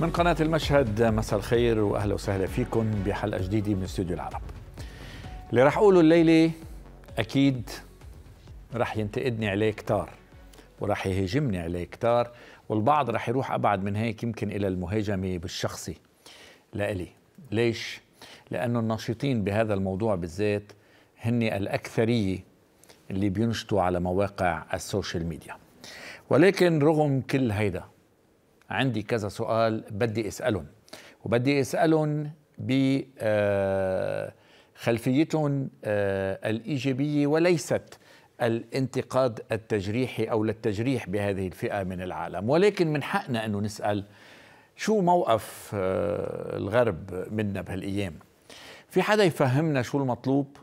من قناة المشهد مساء الخير وأهلا وسهلا فيكم بحلقة جديدة من استوديو العرب اللي راح أقوله الليلة أكيد راح ينتقدني عليه كتار وراح يهاجمني عليه كتار والبعض راح يروح أبعد من هيك يمكن إلى المهاجمة بالشخصي لإلي ليش؟ لأنه الناشطين بهذا الموضوع بالذات هن الأكثرية اللي بينشطوا على مواقع السوشيال ميديا ولكن رغم كل هيدا عندي كذا سؤال بدي اسالهم وبدي اسالهم بخلفيتهم آه، آه، الايجابيه وليست الانتقاد التجريحي او للتجريح بهذه الفئه من العالم ولكن من حقنا انه نسال شو موقف آه، الغرب منا بهالايام في حدا يفهمنا شو المطلوب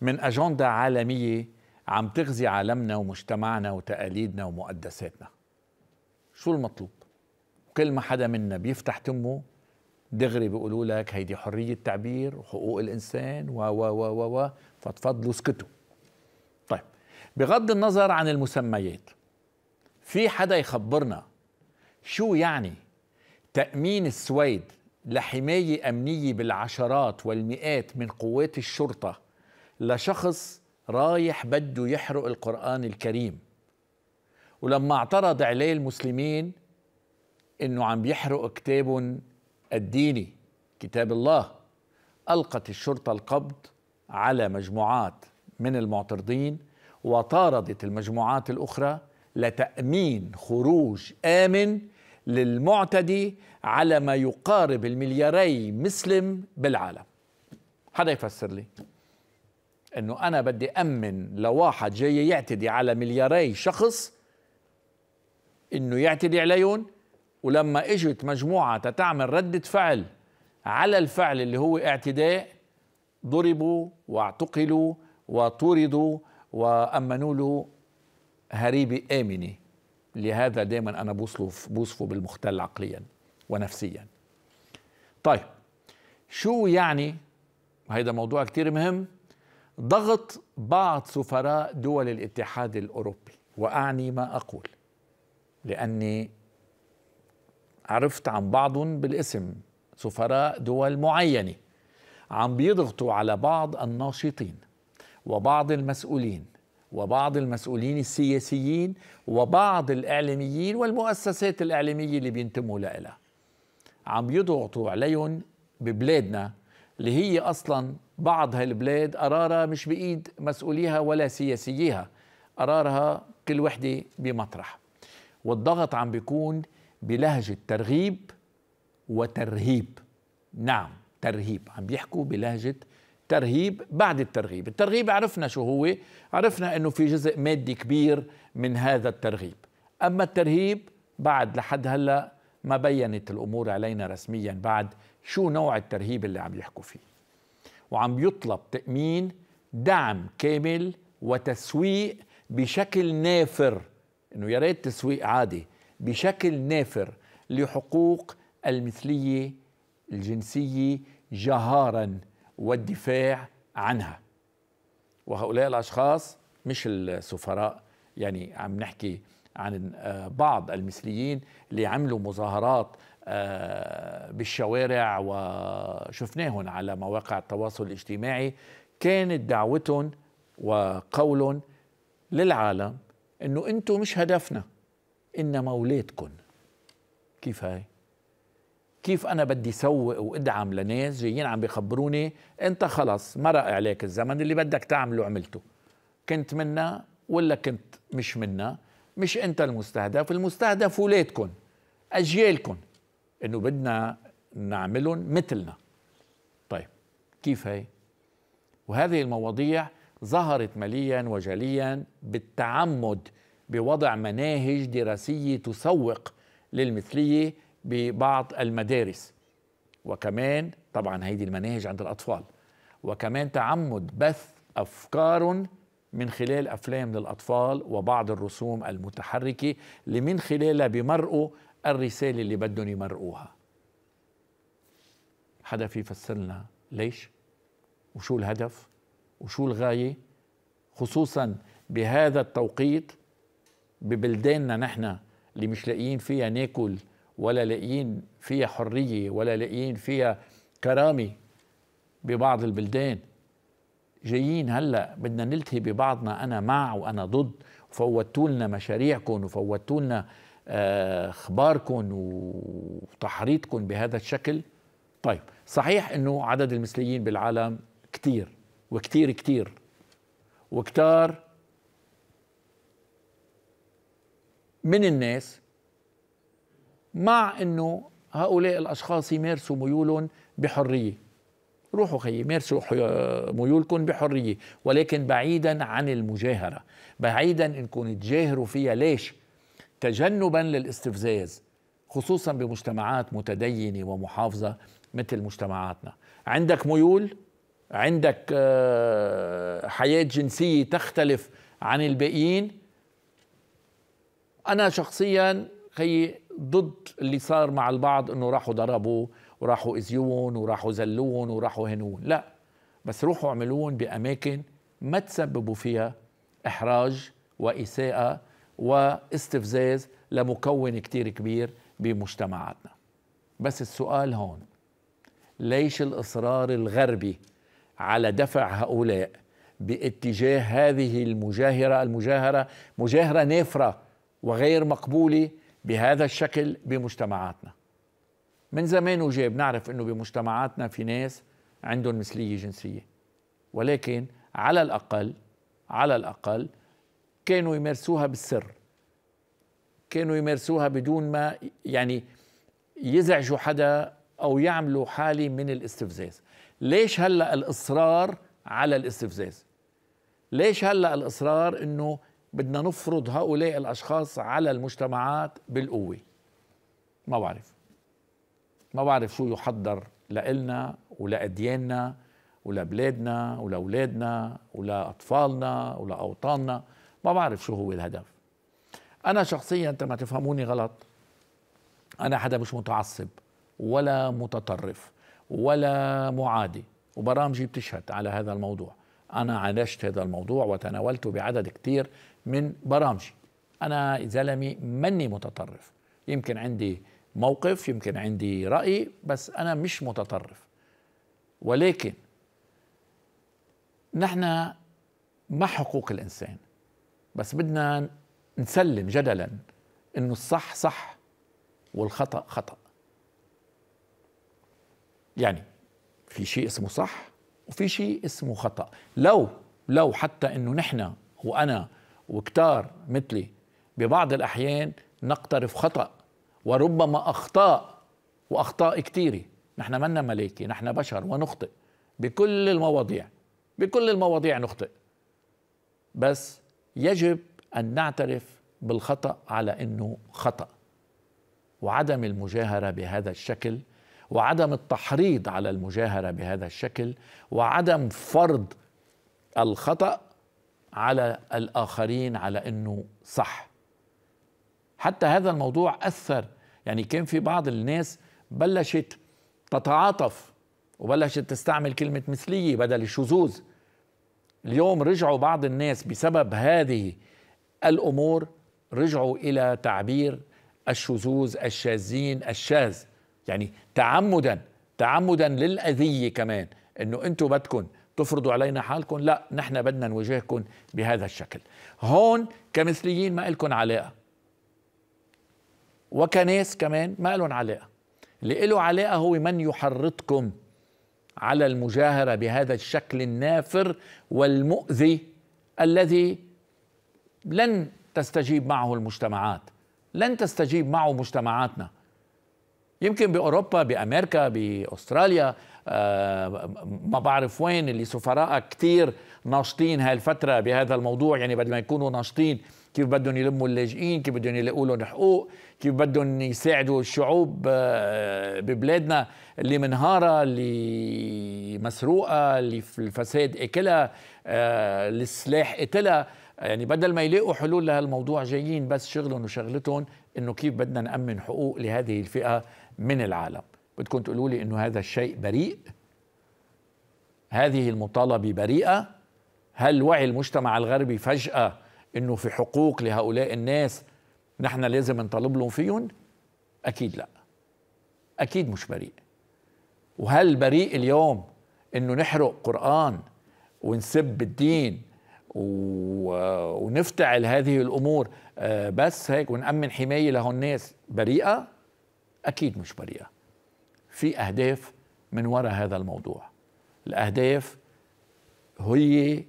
من اجنده عالميه عم تغزي عالمنا ومجتمعنا وتقاليدنا ومقدساتنا شو المطلوب كل ما حدا منا بيفتح تمه دغري بيقولوا لك هيدي حرية تعبير وحقوق الإنسان و و و و فتفضلوا اسكتوا طيب بغض النظر عن المسميات في حدا يخبرنا شو يعني تأمين السويد لحماية أمنية بالعشرات والمئات من قوات الشرطة لشخص رايح بده يحرق القرآن الكريم ولما اعترض عليه المسلمين انه عم بيحرق كتاب الديني كتاب الله القت الشرطه القبض على مجموعات من المعترضين وطاردت المجموعات الاخرى لتامين خروج امن للمعتدي على ما يقارب الملياري مسلم بالعالم حدا يفسر لي انه انا بدي امن لواحد جاي يعتدي على ملياري شخص انه يعتدي عليهم ولما اجت مجموعه تتعمل رده فعل على الفعل اللي هو اعتداء ضربوا واعتقلوا وطردوا وامنوا له هريبه امنه لهذا دائما انا بوصفه بوصفه بالمختل عقليا ونفسيا طيب شو يعني وهذا موضوع كتير مهم ضغط بعض سفراء دول الاتحاد الأوروبي وأعني ما أقول لأني عرفت عن بعض بالاسم سفراء دول معينه عم بيضغطوا على بعض الناشطين وبعض المسؤولين وبعض المسؤولين السياسيين وبعض الاعلاميين والمؤسسات الاعلاميه اللي بينتموا لها عم بيضغطوا عليهم ببلادنا اللي هي اصلا بعض هالبلاد قرارها مش بايد مسؤوليها ولا سياسييها قرارها كل وحده بمطرح والضغط عم بيكون بلهجة ترغيب وترهيب نعم ترهيب عم بيحكوا بلهجة ترهيب بعد الترغيب الترغيب عرفنا شو هو عرفنا أنه في جزء مادي كبير من هذا الترغيب أما الترهيب بعد لحد هلأ ما بينت الأمور علينا رسميا بعد شو نوع الترهيب اللي عم يحكوا فيه وعم يطلب تأمين دعم كامل وتسويق بشكل نافر انه يا ريت تسويق عادي بشكل نافر لحقوق المثليه الجنسيه جهارا والدفاع عنها وهؤلاء الاشخاص مش السفراء يعني عم نحكي عن آه، بعض المثليين اللي عملوا مظاهرات آه، بالشوارع وشفناهم على مواقع التواصل الاجتماعي كانت دعوتهم وقولهم للعالم انه انتم مش هدفنا انما اولادكم كيف هاي كيف انا بدي سوق وادعم لناس جايين عم بيخبروني انت خلص مرق عليك الزمن اللي بدك تعمله عملته كنت منا ولا كنت مش منا مش انت المستهدف المستهدف اولادكم اجيالكم انه بدنا نعملهم مثلنا طيب كيف هي وهذه المواضيع ظهرت مليا وجليا بالتعمد بوضع مناهج دراسيه تسوق للمثليه ببعض المدارس وكمان طبعا هيدي المناهج عند الاطفال وكمان تعمد بث افكار من خلال افلام للاطفال وبعض الرسوم المتحركه اللي من خلالها بمرقوا الرساله اللي بدهم يمرقوها حدا في فسرنا ليش وشو الهدف وشو الغايه خصوصا بهذا التوقيت ببلداننا نحن اللي مش لاقيين فيها ناكل ولا لاقيين فيها حرية ولا لاقيين فيها كرامة ببعض البلدان جايين هلا بدنا نلتهي ببعضنا انا مع وانا ضد فوتوا لنا مشاريعكم وفوتوا لنا آه، اخباركم وتحريضكم بهذا الشكل طيب صحيح انه عدد المثليين بالعالم كتير وكتير كتير وكتار من الناس مع انه هؤلاء الاشخاص يمارسوا ميولهم بحريه روحوا خيي مارسوا ميولكم بحريه ولكن بعيدا عن المجاهره بعيدا انكم تجاهروا فيها ليش تجنبا للاستفزاز خصوصا بمجتمعات متدينه ومحافظه مثل مجتمعاتنا عندك ميول عندك آه، حياه جنسيه تختلف عن الباقيين انا شخصيا خيي ضد اللي صار مع البعض انه راحوا ضربوا وراحوا اذيون وراحوا زلون وراحوا هنون لا بس روحوا اعملون باماكن ما تسببوا فيها احراج واساءه واستفزاز لمكون كتير كبير بمجتمعاتنا بس السؤال هون ليش الإصرار الغربي على دفع هؤلاء باتجاه هذه المجاهرة المجاهرة مجاهرة نافرة وغير مقبولة بهذا الشكل بمجتمعاتنا من زمان وجاي بنعرف انه بمجتمعاتنا في ناس عندهم مثلية جنسية ولكن على الأقل على الأقل كانوا يمارسوها بالسر كانوا يمارسوها بدون ما يعني يزعجوا حدا أو يعملوا حالة من الاستفزاز ليش هلأ الإصرار على الاستفزاز ليش هلأ الإصرار أنه بدنا نفرض هؤلاء الأشخاص على المجتمعات بالقوة ما بعرف ما بعرف شو يحضر لإلنا ولأدياننا ولبلادنا ولأولادنا ولأطفالنا ولأوطاننا ما بعرف شو هو الهدف أنا شخصيا أنت ما تفهموني غلط أنا حدا مش متعصب ولا متطرف ولا معادي وبرامجي بتشهد على هذا الموضوع أنا عالجت هذا الموضوع وتناولته بعدد كتير من برامجي أنا زلمي مني متطرف يمكن عندي موقف يمكن عندي رأي بس أنا مش متطرف ولكن نحن مع حقوق الإنسان بس بدنا نسلم جدلا أنه الصح صح والخطأ خطأ يعني في شيء اسمه صح وفي شيء اسمه خطا لو لو حتى انه نحن وانا وكتار مثلي ببعض الاحيان نقترف خطا وربما اخطاء واخطاء كثيره نحن منا ملائكه نحن بشر ونخطئ بكل المواضيع بكل المواضيع نخطئ بس يجب ان نعترف بالخطا على انه خطا وعدم المجاهره بهذا الشكل وعدم التحريض على المجاهره بهذا الشكل وعدم فرض الخطا على الاخرين على انه صح حتى هذا الموضوع اثر يعني كان في بعض الناس بلشت تتعاطف وبلشت تستعمل كلمه مثليه بدل الشذوذ اليوم رجعوا بعض الناس بسبب هذه الامور رجعوا الى تعبير الشذوذ الشاذين الشاذ يعني تعمدا تعمدا للأذية كمان أنه أنتم بدكم تفرضوا علينا حالكم لا نحن بدنا نواجهكم بهذا الشكل هون كمثليين ما لكم علاقة وكناس كمان ما لهم علاقة اللي له علاقة هو من يحرضكم على المجاهرة بهذا الشكل النافر والمؤذي الذي لن تستجيب معه المجتمعات لن تستجيب معه مجتمعاتنا يمكن باوروبا بامريكا باستراليا آه، ما بعرف وين اللي سفراء كثير ناشطين هالفتره بهذا الموضوع يعني بدل ما يكونوا ناشطين كيف بدهم يلموا اللاجئين كيف بدهم يلاقوا لهم حقوق كيف بدهم يساعدوا الشعوب آه، ببلادنا اللي منهارة اللي مسروقة اللي الفساد اكلها آه، السلاح قتلها يعني بدل ما يلاقوا حلول لهالموضوع جايين بس شغلهم وشغلتهم انه كيف بدنا نأمن حقوق لهذه الفئة من العالم بدكم تقولوا لي انه هذا الشيء بريء هذه المطالبه بريئه هل وعي المجتمع الغربي فجاه انه في حقوق لهؤلاء الناس نحن لازم نطالب لهم فيهم اكيد لا اكيد مش بريء وهل بريء اليوم انه نحرق قران ونسب الدين و... ونفتعل هذه الامور آه، بس هيك ونأمن حمايه لهالناس بريئه أكيد مش بريئة في أهداف من وراء هذا الموضوع الأهداف هي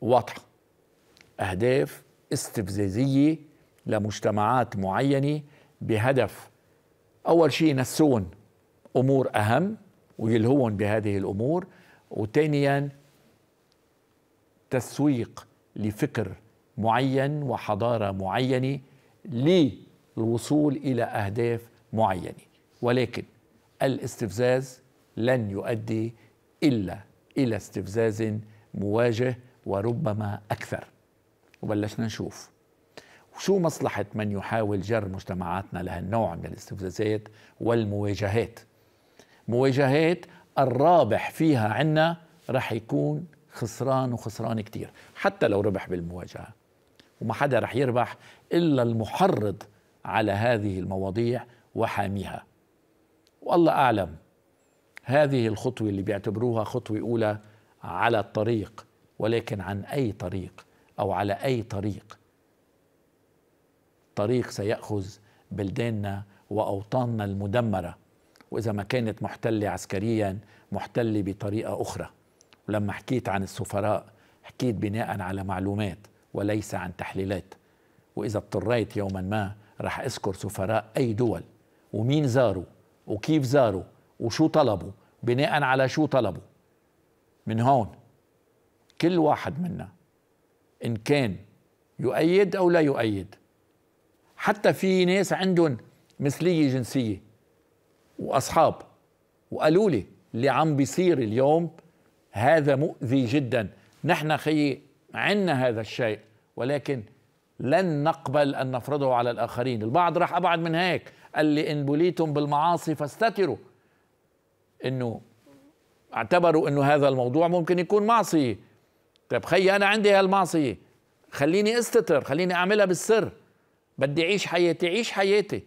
واضحة أهداف استفزازية لمجتمعات معينة بهدف أول شيء ينسون أمور أهم ويلهون بهذه الأمور وثانيا تسويق لفكر معين وحضارة معينة للوصول إلى أهداف معينه ولكن الاستفزاز لن يؤدي الا الى استفزاز مواجه وربما اكثر وبلشنا نشوف شو مصلحة من يحاول جر مجتمعاتنا لهالنوع من الاستفزازات والمواجهات مواجهات الرابح فيها عنا رح يكون خسران وخسران كتير حتى لو ربح بالمواجهة وما حدا رح يربح إلا المحرض على هذه المواضيع وحاميها والله أعلم هذه الخطوة اللي بيعتبروها خطوة أولى على الطريق ولكن عن أي طريق أو على أي طريق طريق سيأخذ بلداننا وأوطاننا المدمرة وإذا ما كانت محتلة عسكريا محتلة بطريقة أخرى ولما حكيت عن السفراء حكيت بناء على معلومات وليس عن تحليلات وإذا اضطريت يوما ما رح أذكر سفراء أي دول ومين زاروا وكيف زاروا وشو طلبوا بناء على شو طلبوا من هون كل واحد منا إن كان يؤيد أو لا يؤيد حتى في ناس عندهم مثلية جنسية وأصحاب وقالوا لي اللي عم بيصير اليوم هذا مؤذي جدا نحن خيي عنا هذا الشيء ولكن لن نقبل أن نفرضه على الآخرين البعض راح أبعد من هيك قال لي إن بليتم بالمعاصي فاستتروا إنه اعتبروا إنه هذا الموضوع ممكن يكون معصية طيب خي أنا عندي هالمعصية خليني استتر خليني أعملها بالسر بدي أعيش حياتي عيش حياتي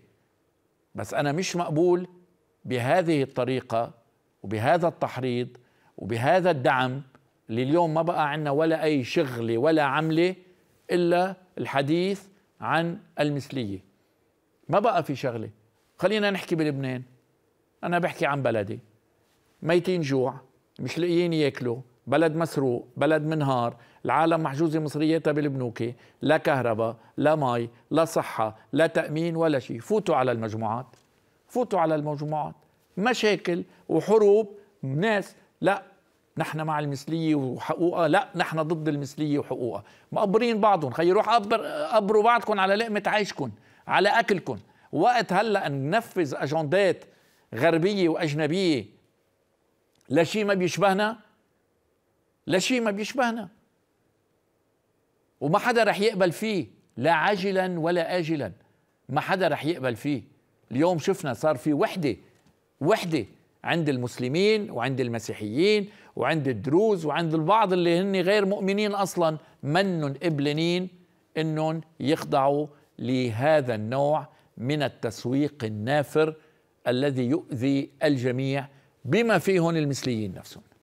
بس أنا مش مقبول بهذه الطريقة وبهذا التحريض وبهذا الدعم اللي اليوم ما بقى عندنا ولا أي شغلة ولا عملة إلا الحديث عن المثلية ما بقى في شغلة خلينا نحكي بلبنان أنا بحكي عن بلدي ميتين جوع مش لاقيين ياكلوا بلد مسروق بلد منهار العالم محجوزة مصرياتها بالبنوك لا كهرباء لا مي لا صحة لا تأمين ولا شيء فوتوا على المجموعات فوتوا على المجموعات مشاكل وحروب ناس لا نحن مع المثليه وحقوقها لا نحن ضد المثليه وحقوقها مقبرين بعضهم خي روح قبر قبروا بعضكم على لقمه عيشكم على اكلكم وقت هلا ننفذ اجندات غربيه واجنبيه لشيء ما بيشبهنا لشيء ما بيشبهنا وما حدا رح يقبل فيه لا عاجلا ولا اجلا ما حدا رح يقبل فيه اليوم شفنا صار في وحده وحده عند المسلمين وعند المسيحيين وعند الدروز وعند البعض اللي هن غير مؤمنين اصلا منن ابلنين انهم يخضعوا لهذا النوع من التسويق النافر الذي يؤذي الجميع بما فيهم المثليين نفسهم